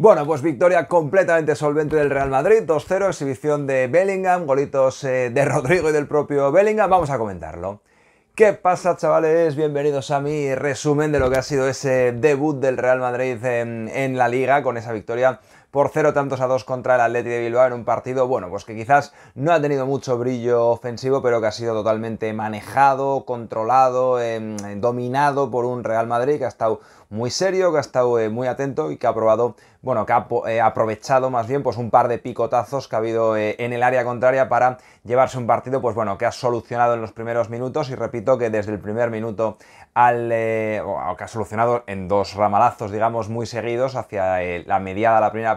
Bueno, pues victoria completamente solvente del Real Madrid, 2-0, exhibición de Bellingham, golitos eh, de Rodrigo y del propio Bellingham, vamos a comentarlo. ¿Qué pasa chavales? Bienvenidos a mi resumen de lo que ha sido ese debut del Real Madrid en la liga con esa victoria por cero tantos a dos contra el Atleti de Bilbao en un partido, bueno, pues que quizás no ha tenido mucho brillo ofensivo, pero que ha sido totalmente manejado, controlado, em, dominado por un Real Madrid que ha estado muy serio, que ha estado eh, muy atento y que ha probado, bueno, que ha eh, aprovechado más bien pues un par de picotazos que ha habido eh, en el área contraria para llevarse un partido, pues bueno, que ha solucionado en los primeros minutos y repito que desde el primer minuto al que ha solucionado en dos ramalazos, digamos, muy seguidos hacia la mediada la primera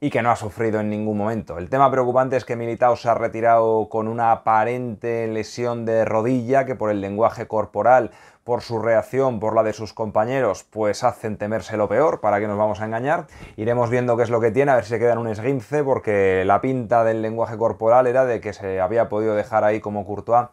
y que no ha sufrido en ningún momento. El tema preocupante es que Militao se ha retirado con una aparente lesión de rodilla que por el lenguaje corporal por su reacción, por la de sus compañeros, pues hacen temerse lo peor, para que nos vamos a engañar. Iremos viendo qué es lo que tiene, a ver si se queda en un esguince, porque la pinta del lenguaje corporal era de que se había podido dejar ahí como Courtois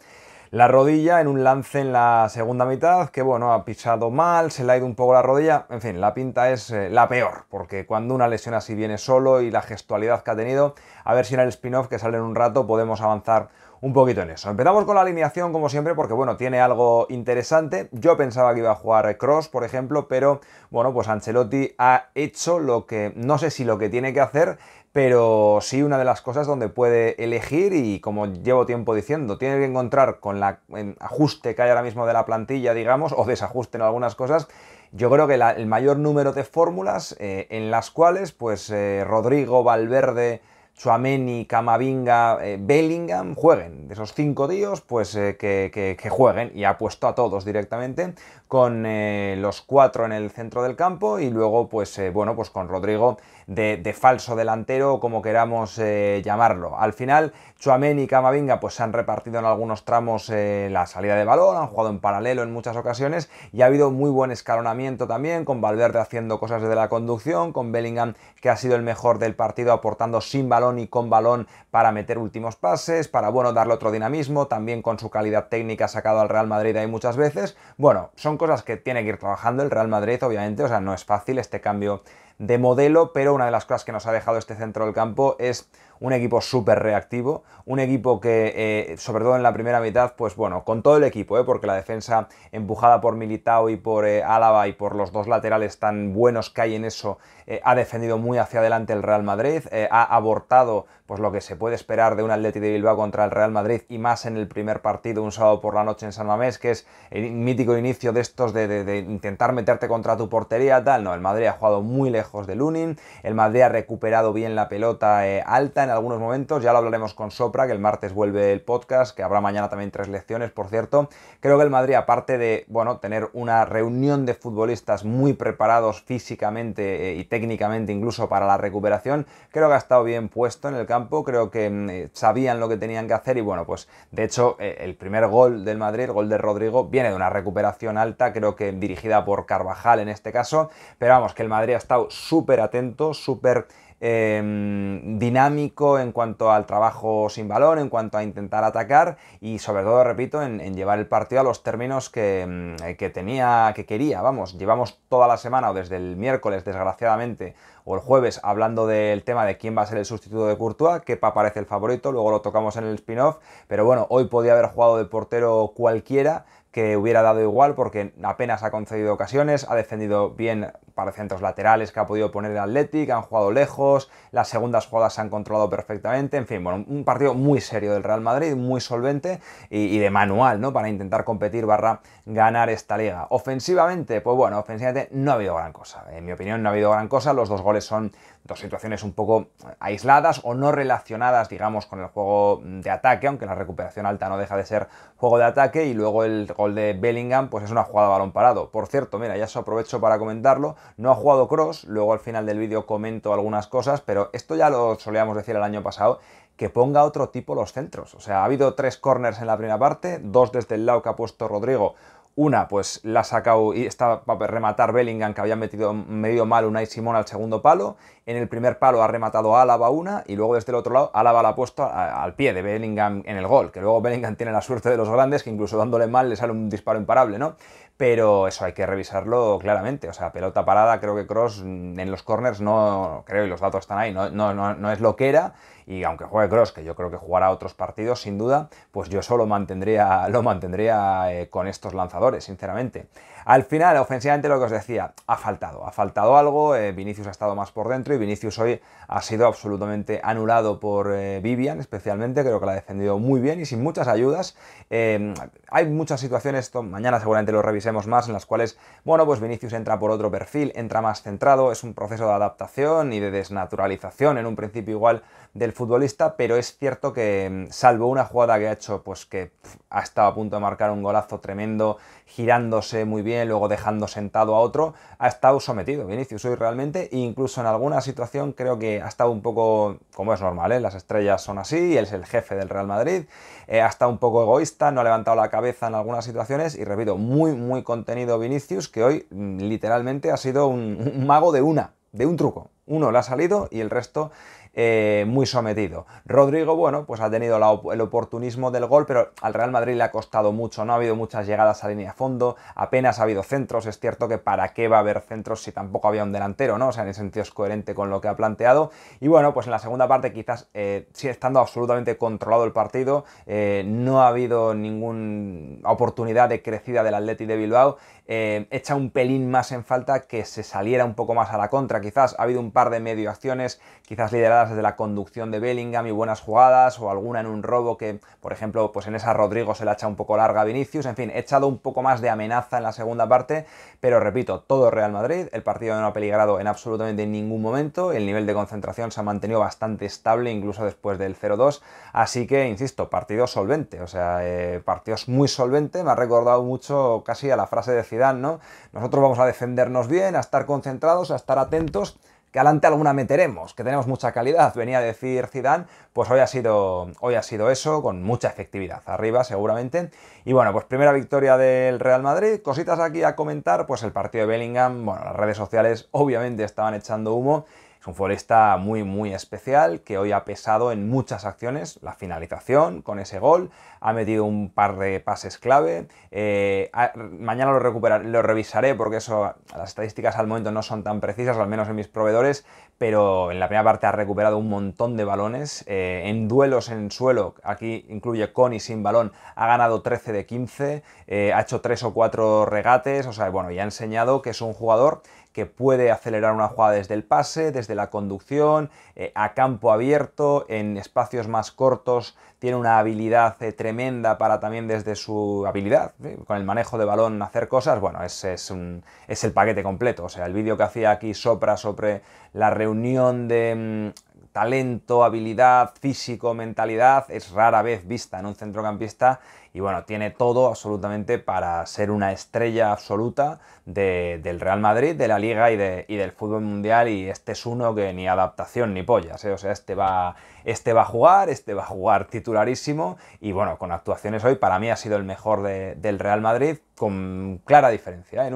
la rodilla en un lance en la segunda mitad, que bueno, ha pisado mal, se le ha ido un poco la rodilla, en fin, la pinta es eh, la peor, porque cuando una lesión así viene solo y la gestualidad que ha tenido, a ver si en el spin-off que sale en un rato podemos avanzar un poquito en eso. Empezamos con la alineación, como siempre, porque bueno, tiene algo interesante. Yo pensaba que iba a jugar Cross, por ejemplo, pero bueno, pues Ancelotti ha hecho lo que, no sé si lo que tiene que hacer, pero sí una de las cosas donde puede elegir y como llevo tiempo diciendo, tiene que encontrar con el ajuste que hay ahora mismo de la plantilla, digamos, o desajuste en algunas cosas, yo creo que el mayor número de fórmulas eh, en las cuales pues eh, Rodrigo, Valverde, Suameni, Camavinga, eh, Bellingham jueguen. De esos cinco tíos, pues eh, que, que, jueguen. Y ha puesto a todos directamente con eh, los cuatro en el centro del campo y luego pues eh, bueno pues con Rodrigo de, falso delantero como queramos eh, llamarlo al final Chuamen y Camavinga pues se han repartido en algunos tramos la salida de balón han jugado en paralelo en muchas ocasiones y ha habido muy buen escalonamiento también con Valverde haciendo cosas desde la conducción con Bellingham que ha sido el mejor del partido aportando sin balón y con balón para meter últimos pases para bueno darle otro dinamismo también con su calidad técnica sacado al Real Madrid ahí muchas veces bueno son cosas que tiene que ir trabajando el Real Madrid, obviamente, o sea, no es fácil este cambio de modelo, pero una de las cosas que nos ha dejado este centro del campo es un equipo súper reactivo, un equipo que, eh, sobre todo en la primera mitad, pues bueno, con todo el equipo, eh, porque la defensa empujada por Militao y por eh, Álava y por los dos laterales tan buenos que hay en eso, eh, ha defendido muy hacia adelante el Real Madrid, ha abortado pues lo que se puede esperar de un Atleti de Bilbao contra el Real Madrid y más en el primer partido un sábado por la noche en San Mamés, que es el mítico inicio de estos de, de intentar meterte contra tu portería, tal, no, el Madrid ha jugado muy lejos de Lunin. El Madrid ha recuperado bien la pelota eh, alta en algunos momentos. Ya lo hablaremos con Sopra, que el martes vuelve el podcast, que habrá mañana también tres lecciones, por cierto. Creo que el Madrid, aparte de bueno, tener una reunión de futbolistas muy preparados físicamente eh, y técnicamente incluso para la recuperación, creo que ha estado bien puesto en el campo. Creo que mm, eh, sabían lo que tenían que hacer y bueno, pues de hecho el primer gol del Madrid, el gol de Rodrigo, viene de una recuperación alta, creo que dirigida por Carvajal en este caso. Pero vamos, que el Madrid ha estado súper atento, súper em, dinámico en cuanto al trabajo sin balón, en cuanto a intentar atacar y sobre todo, repito, en, llevar el partido a los términos em, que, tenía, que quería. Vamos, llevamos toda la semana o desde el miércoles, desgraciadamente, o el jueves hablando del tema de quién va a ser el sustituto de Courtois, que parece el favorito, luego lo tocamos en el spin-off, pero bueno, hoy podía haber jugado de portero cualquiera, que hubiera dado igual porque apenas ha concedido ocasiones, ha defendido bien para centros laterales que ha podido poner el Athletic, han jugado lejos, las segundas jugadas se han controlado perfectamente, en fin, bueno, un partido muy serio del Real Madrid, muy solvente y, de manual, ¿no? Para intentar competir barra ganar esta liga. Ofensivamente, pues bueno, ofensivamente no ha habido gran cosa, en mi opinión no ha habido gran cosa, los dos goles son dos situaciones un poco aisladas o no relacionadas, digamos, con el juego de ataque, aunque la recuperación alta no deja de ser juego de ataque y luego el gol de Bellingham, pues es una jugada de balón parado. Por cierto, mira, ya se aprovecho para comentarlo, no ha jugado Cross, luego al final del vídeo comento algunas cosas, pero esto ya lo solíamos decir el año pasado, que ponga otro tipo los centros. O sea, ha habido tres corners en la primera parte, dos desde el lado que ha puesto Rodrigo, una, pues la ha sacado y está para rematar Bellingham, que había metido medio mal Unai Simón al segundo palo. En el primer palo ha rematado Álava una y luego desde el otro lado Álava la ha puesto al pie de Bellingham en el gol. Que luego Bellingham tiene la suerte de los grandes, que incluso dándole mal le sale un disparo imparable, ¿no? Pero eso hay que revisarlo claramente. O sea, pelota parada, creo que Cross mm, en los corners no, creo, y los datos están ahí, no, no, no, no es lo que era y aunque juegue Cross, que yo creo que jugará otros partidos sin duda, pues yo solo mantendría, lo mantendría eh, con estos lanzadores, sinceramente. Al final, ofensivamente, lo que os decía, ha faltado, ha faltado algo, eh, Vinicius ha estado más por dentro y Vinicius hoy ha sido absolutamente anulado por eh, Vivian, especialmente, creo que la ha defendido muy bien y sin muchas ayudas. Em, hay muchas situaciones, mañana seguramente lo revisemos más, en las cuales, bueno, pues Vinicius entra por otro perfil, entra más centrado, es un proceso de adaptación y de desnaturalización en un principio igual del futbolista, pero es cierto que em, salvo una jugada que ha hecho, pues que ha estado a punto de marcar un golazo tremendo, girándose muy bien, luego dejando sentado a otro, ha estado sometido Vinicius hoy realmente, e incluso en alguna situación creo que ha estado un poco, como es normal, ¿eh? las estrellas son así, él es el jefe del Real Madrid, eh, ha estado un poco egoísta, no ha levantado la cabeza en algunas situaciones y repito, muy, muy contenido Vinicius, que hoy mm, literalmente ha sido un, un mago de una, de un truco. Uno le ha salido y el resto eh, muy sometido. Rodrigo, bueno, pues ha tenido el oportunismo del gol, pero al Real Madrid le ha costado mucho, no ha habido muchas llegadas a línea de fondo, apenas ha habido centros, es cierto que para qué va a haber centros si tampoco había un delantero, ¿no? O sea, en ese sentido es coherente con lo que ha planteado. Y bueno, pues en la segunda parte quizás eh, sí estando absolutamente controlado el partido, eh, no ha habido ninguna oportunidad de crecida del Atleti de Bilbao, echa un pelín más en falta que se saliera un poco más a la contra, quizás ha habido un par de medio acciones, quizás lideradas de desde la conducción de Bellingham y buenas jugadas, o alguna en un robo que, por ejemplo, pues en esa Rodrigo se la echa un poco larga a Vinicius, en fin, he echado un poco más de amenaza en la segunda parte, pero repito, todo Real Madrid, el partido no ha peligrado en absolutamente ningún momento, el nivel de concentración se ha mantenido bastante estable incluso después del 0-2, así que, insisto, partido solvente, o sea, eh, partidos muy solvente, me ha recordado mucho casi a la frase de Zidane, ¿no? Nosotros vamos a defendernos bien, a estar concentrados, a estar atentos, que adelante alguna meteremos, que tenemos mucha calidad, venía a decir Zidane, pues hoy ha sido, hoy ha sido eso, con mucha efectividad, arriba seguramente. Y bueno, pues primera victoria del Real Madrid, cositas aquí a comentar, pues el partido de Bellingham, bueno, las redes sociales obviamente estaban echando humo, es un futbolista muy, muy especial que hoy ha pesado en muchas acciones. La finalización con ese gol, ha metido un par de pases clave. Eh, mañana lo, lo revisaré porque eso, las estadísticas al momento no son tan precisas, al menos en mis proveedores, pero en la primera parte ha recuperado un montón de balones. Eh, en duelos en suelo, aquí incluye con y sin balón, ha ganado 13 de 15, eh, ha hecho 3 o 4 regates, o sea, bueno, y ha enseñado que es un jugador que puede acelerar una jugada desde el pase, desde la conducción, eh, a campo abierto, en espacios más cortos, tiene una habilidad eh, tremenda para también desde su habilidad, eh, con el manejo de balón hacer cosas, bueno, es, es, el paquete completo, o sea, el vídeo que hacía aquí Sopra sobre la reunión de mm, talento, habilidad, físico, mentalidad, es rara vez vista en un centrocampista y bueno, tiene todo absolutamente para ser una estrella absoluta del Real Madrid, de la Liga y, y, del fútbol mundial y este es uno que ni adaptación ni pollas, ¿eh? o sea, este va, este va a jugar, este va a jugar titularísimo y bueno, con actuaciones hoy para mí ha sido el mejor del Real Madrid con clara diferencia, ¿eh? en,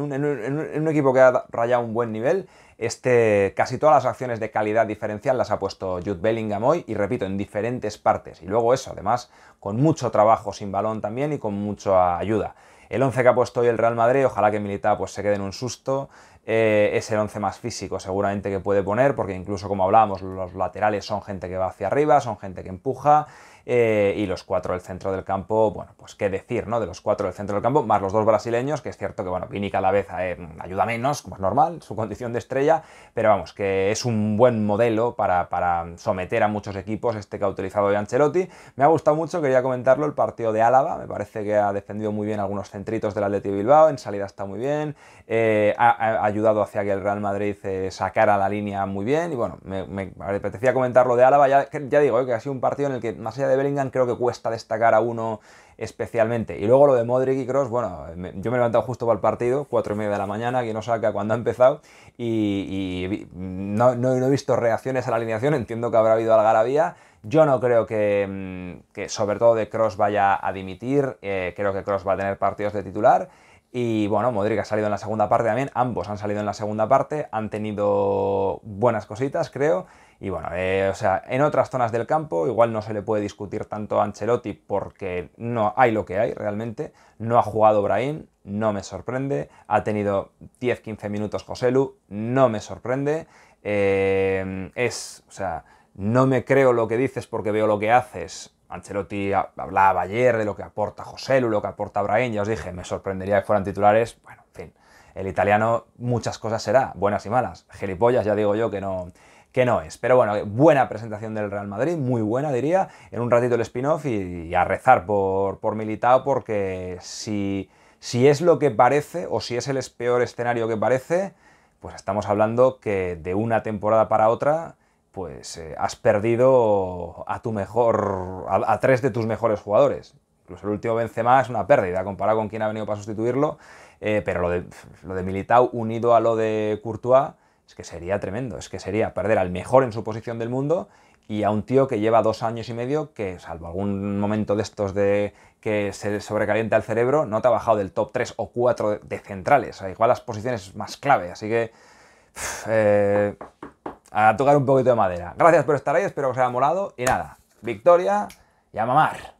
un, equipo que ha rayado un buen nivel este, casi todas las acciones de calidad diferencial las ha puesto Jude Bellingham hoy y repito, en diferentes partes. Y luego eso, además, con mucho trabajo sin balón también y con mucha ayuda. El 11 que ha puesto hoy el Real Madrid, ojalá que Milita pues, se quede en un susto. Eh, es el 11 más físico seguramente que puede poner, porque incluso como hablábamos, los laterales son gente que va hacia arriba, son gente que empuja, eh, y los cuatro del centro del campo, bueno, pues qué decir, ¿no? De los cuatro del centro del campo, más los dos brasileños, que es cierto que, bueno, Vini la vez eh, ayuda menos, como es normal, su condición de estrella, pero vamos, que es un buen modelo para, someter a muchos equipos este que ha utilizado de Ancelotti. Me ha gustado mucho, quería comentarlo, el partido de Álava, me parece que ha defendido muy bien algunos centritos del Atleti Bilbao, en salida está muy bien, ayudado hacia que el Real Madrid eh, sacara la línea muy bien. Y bueno, me, apetecía comentar lo de Álava. Ya, digo, eh, que ha sido un partido en el que, más allá de Bellingham, creo que cuesta destacar a uno especialmente. Y luego lo de Modric y Cross, bueno, yo me he levantado justo para el partido, 4 y media de la mañana, que no saca cuando ha empezado, y, no, he visto reacciones a la alineación, entiendo que habrá habido algarabía. Yo no creo que, mm, sobre todo de Cross vaya a dimitir, eh, creo que Cross va a tener partidos de titular. Y bueno, Modric ha salido en la segunda parte también, ambos han salido en la segunda parte, han tenido buenas cositas, creo. Y bueno, eh, o sea, en otras zonas del campo igual no se le puede discutir tanto a Ancelotti porque no hay lo que hay realmente. No ha jugado Brahim, no me sorprende. Ha tenido 10-15 minutos Joselu, no me sorprende. Eh, es, o sea, no me creo lo que dices porque veo lo que haces. Ancelotti hablaba ayer de lo que aporta José Lu, lo que aporta Brahim, ya os dije, me sorprendería que fueran titulares, bueno, en fin, el italiano muchas cosas será, buenas y malas, gilipollas ya digo yo que no, que no es, pero bueno, buena presentación del Real Madrid, muy buena diría, en un ratito el spin-off y, a rezar por, por Militao porque si, si es lo que parece o si es el peor escenario que parece, pues estamos hablando que de una temporada para otra pues eh, has perdido a tu mejor, a, tres de tus mejores jugadores. Incluso el último Benzema es una pérdida comparado con quien ha venido para sustituirlo, eh, pero lo de, lo de Militao unido a lo de Courtois es que sería tremendo, es que sería perder al mejor en su posición del mundo y a un tío que lleva dos años y medio que, salvo algún momento de estos de que se sobrecalienta el cerebro, no ha bajado del top 3 o 4 de centrales, igual las posiciones más clave, así que... Eh, a tocar un poquito de madera. Gracias por estar ahí, espero que os haya molado y nada, victoria y a mamar.